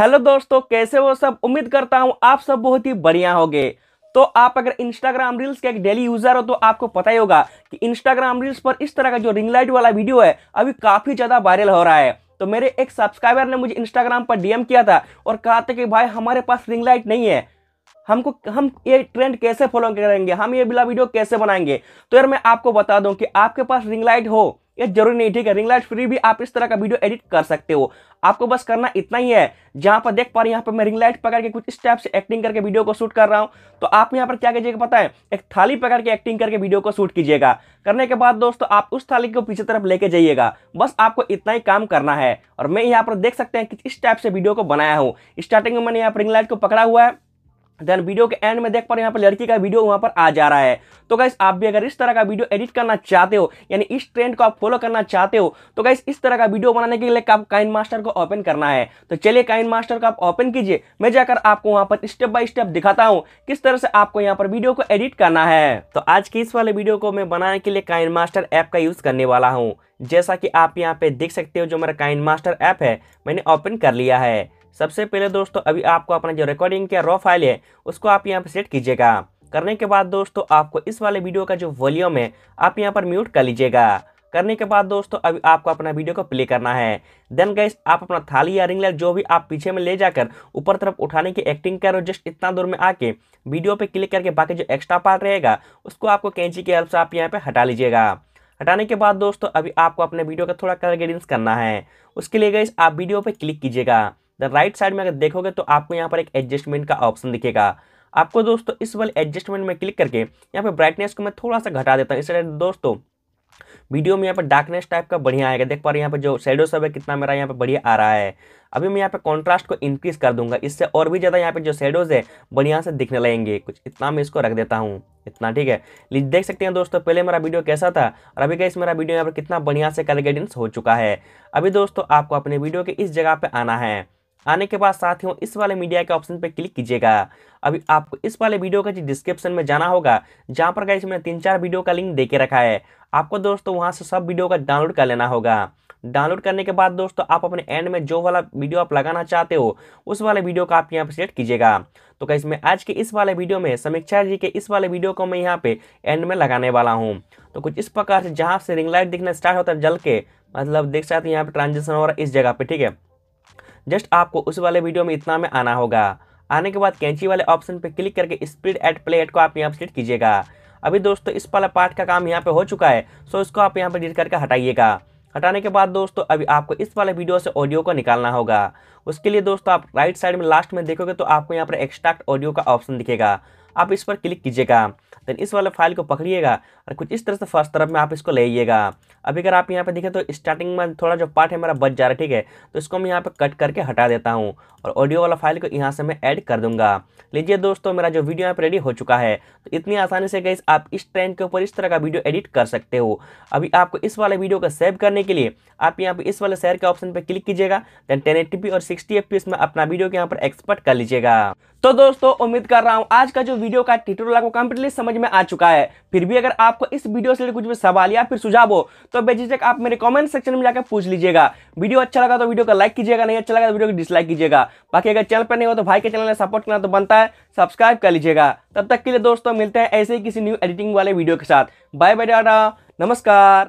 hello दोस्तों कैसे हो सब उम्मीद करता हूँ आप सब बहुत ही बढ़िया होंगे तो आप अगर इंस्टाग्राम रील्स के एक डेली यूजर हो तो आपको पता ही होगा कि इंस्टाग्राम रील्स पर इस तरह का जो रिंग लाइट वाला वीडियो है अभी काफ़ी ज़्यादा वायरल हो रहा है तो मेरे एक सब्सक्राइबर ने मुझे इंस्टाग्राम पर डीएम किया था और कहा था कि भाई हमारे पास रिंग लाइट नहीं है हमको हम ये ट्रेंड कैसे फॉलो करेंगे हम ये बिला वीडियो कैसे बनाएंगे तो यार मैं आपको बता दूं कि आपके पास रिंग लाइट हो ये जरूरी नहीं ठीक है रिंग लाइट फ्री भी आप इस तरह का वीडियो एडिट कर सकते हो आपको बस करना इतना ही है जहां पर देख पा रहे हैं यहाँ पर मैं रिंग लाइट पकड़ के कुछ स्टेप से एक्टिंग करके वीडियो को शूट कर रहा हूँ तो आप यहाँ पर क्या कीजिएगा पता है एक थाली पकड़ के एक्टिंग करके वीडियो को शूट कीजिएगा करने के बाद दोस्तों आप उस थाली को पीछे तरफ लेके जाइएगा बस आपको इतना ही काम करना है और मैं यहाँ पर देख सकते हैं कि इस टाइप से वीडियो को बनाया हूँ स्टार्टिंग में मैंने यहाँ पर रिंग लाइट को पकड़ा हुआ है देन वीडियो के एंड में देख पा रहे यहाँ पर लड़की का वीडियो वहाँ पर आ जा रहा है तो गाइस आप भी अगर इस तरह का वीडियो एडिट करना चाहते हो यानी इस ट्रेंड को आप फॉलो करना चाहते हो तो गाइस इस तरह का वीडियो बनाने के लिए आप काइन मास्टर को ओपन करना है तो चलिए काइन मास्टर को आप ओपन कीजिए मैं जाकर आपको वहाँ पर स्टेप बाय स्टेप दिखाता हूँ किस तरह से आपको यहाँ पर वीडियो को एडिट करना है तो आज की इस वाले वीडियो को मैं बनाने के लिए काइन मास्टर ऐप का यूज़ करने वाला हूँ जैसा कि आप यहाँ पे देख सकते हो जो मेरा काइन मास्टर ऐप है मैंने ओपन कर लिया है सबसे पहले दोस्तों अभी आपको अपना जो रिकॉर्डिंग किया रॉ फाइल है उसको आप यहाँ पर सेट कीजिएगा करने के बाद दोस्तों आपको इस वाले वीडियो का जो वॉल्यूम है आप यहाँ पर म्यूट कर लीजिएगा करने के बाद दोस्तों अभी आपको अपना वीडियो को प्ले करना है देन गैस आप अपना थाली या रिंग लाइट जो भी आप पीछे में ले जाकर ऊपर तरफ उठाने की एक्टिंग करो जस्ट इतना दूर में आके वीडियो पे क्लिक करके बाकी जो एक्स्ट्रा पार्ट रहेगा उसको आपको कैंची की हेल्प से आप यहाँ पे हटा लीजिएगा हटाने के बाद दोस्तों अभी आपको अपने वीडियो का थोड़ा कलर गेडिंग करना है उसके लिए गैस आप वीडियो पर क्लिक कीजिएगा द राइट साइड में अगर देखोगे तो आपको यहाँ पर एक एडजस्टमेंट का ऑप्शन दिखेगा आपको दोस्तों इस वाले एडजस्टमेंट में क्लिक करके यहाँ पर ब्राइटनेस को मैं थोड़ा सा घटा देता हूँ इसलिए दोस्तों वीडियो में यहाँ पर डार्कनेस टाइप का बढ़िया आएगा देख पा रहे हैं यहाँ पर जो शेडो सब है कितना मेरा यहाँ पर बढ़िया आ रहा है अभी मैं यहाँ पे कॉन्ट्रास्ट को इंक्रीज कर दूंगा इससे और भी ज़्यादा यहाँ पे जो शेडोज है बढ़िया से दिखने लगेंगे कुछ इतना मैं इसको रख देता हूँ इतना ठीक है देख सकते हैं दोस्तों पहले मेरा वीडियो कैसा था और अभी कैसे इस मेरा वीडियो यहाँ पर कितना बढ़िया से कलर हो चुका है अभी दोस्तों आपको अपने वीडियो के इस जगह पर आना है आने के बाद साथियों इस वाले मीडिया के ऑप्शन पर क्लिक कीजिएगा अभी आपको इस वाले वीडियो का डिस्क्रिप्शन में जाना होगा जहाँ पर गाइस मैंने तीन चार वीडियो का लिंक दे के रखा है आपको दोस्तों वहाँ से सब वीडियो का डाउनलोड कर लेना होगा डाउनलोड करने के बाद दोस्तों आप अपने एंड में जो वाला वीडियो आप लगाना चाहते हो उस वाले वीडियो का आप यहाँ पर सिलेक्ट कीजिएगा तो कैसे मैं आज के इस वाले वीडियो में समीक्षा जी के इस वाले वीडियो को मैं यहाँ पे एंड में लगाने वाला हूँ तो कुछ इस प्रकार से जहाँ से रिंग लाइट दिखना स्टार्ट होता है जल के मतलब देख सकते हैं यहाँ पे ट्रांजेक्शन हो रहा है इस जगह पे ठीक है जस्ट आपको उस वाले वीडियो में इतना में आना होगा आने के बाद कैंची वाले ऑप्शन पर क्लिक करके स्पीड एट प्ले एट को आप यहाँ सेलेक्ट कीजिएगा अभी दोस्तों इस वाला पार्ट का काम यहाँ पे हो चुका है सो इसको आप यहाँ पर डिलीट करके हटाइएगा हटाने के बाद दोस्तों अभी आपको इस वाले वीडियो से ऑडियो को निकालना होगा उसके लिए दोस्तों आप राइट साइड में लास्ट में देखोगे तो आपको यहाँ पर एक्सट्रैक्ट ऑडियो का ऑप्शन दिखेगा आप इस पर क्लिक कीजिएगा देन इस वाले फाइल को पकड़िएगा और कुछ इस तरह से फर्स्ट तरफ में आप इसको ले आइएगा अभी अगर आप यहाँ पे देखें तो स्टार्टिंग में थोड़ा जो पार्ट है मेरा बच जा रहा है ठीक है तो इसको मैं यहाँ पे कट करके हटा देता हूँ और ऑडियो वाला फाइल को यहाँ से मैं ऐड कर दूंगा लीजिए दोस्तों मेरा जो वीडियो यहाँ पर रेडी हो चुका है तो इतनी आसानी से गई आप इस ट्रेंड के ऊपर इस तरह का वीडियो एडिट कर सकते हो अभी आपको इस वाले वीडियो को सेव करने के लिए आप यहाँ पर इस वाले शेयर के ऑप्शन पर क्लिक कीजिएगा देन टेन और सिक्सटी एफ में अपना वीडियो के यहाँ पर एक्सपर्ट कर लीजिएगा तो दोस्तों उम्मीद कर रहा हूँ आज का जो वीडियो का ट्यूटोरियल आपको कंप्लीटली समझ में आ चुका है फिर भी अगर आपको इस वीडियो से कुछ भी सवाल या फिर सुझाव हो तो बेझिझक आप मेरे कमेंट सेक्शन में जाकर पूछ लीजिएगा वीडियो अच्छा लगा तो वीडियो को लाइक कीजिएगा नहीं अच्छा लगा तो वीडियो को डिसलाइक कीजिएगा बाकी अगर चैनल पर नहीं हो तो भाई के चैनल में सपोर्ट करना तो बनता है सब्सक्राइब कर लीजिएगा तब तक के लिए दोस्तों मिलते हैं ऐसे ही किसी न्यू एडिटिंग वाले वीडियो के साथ बाय बाय डाटा नमस्कार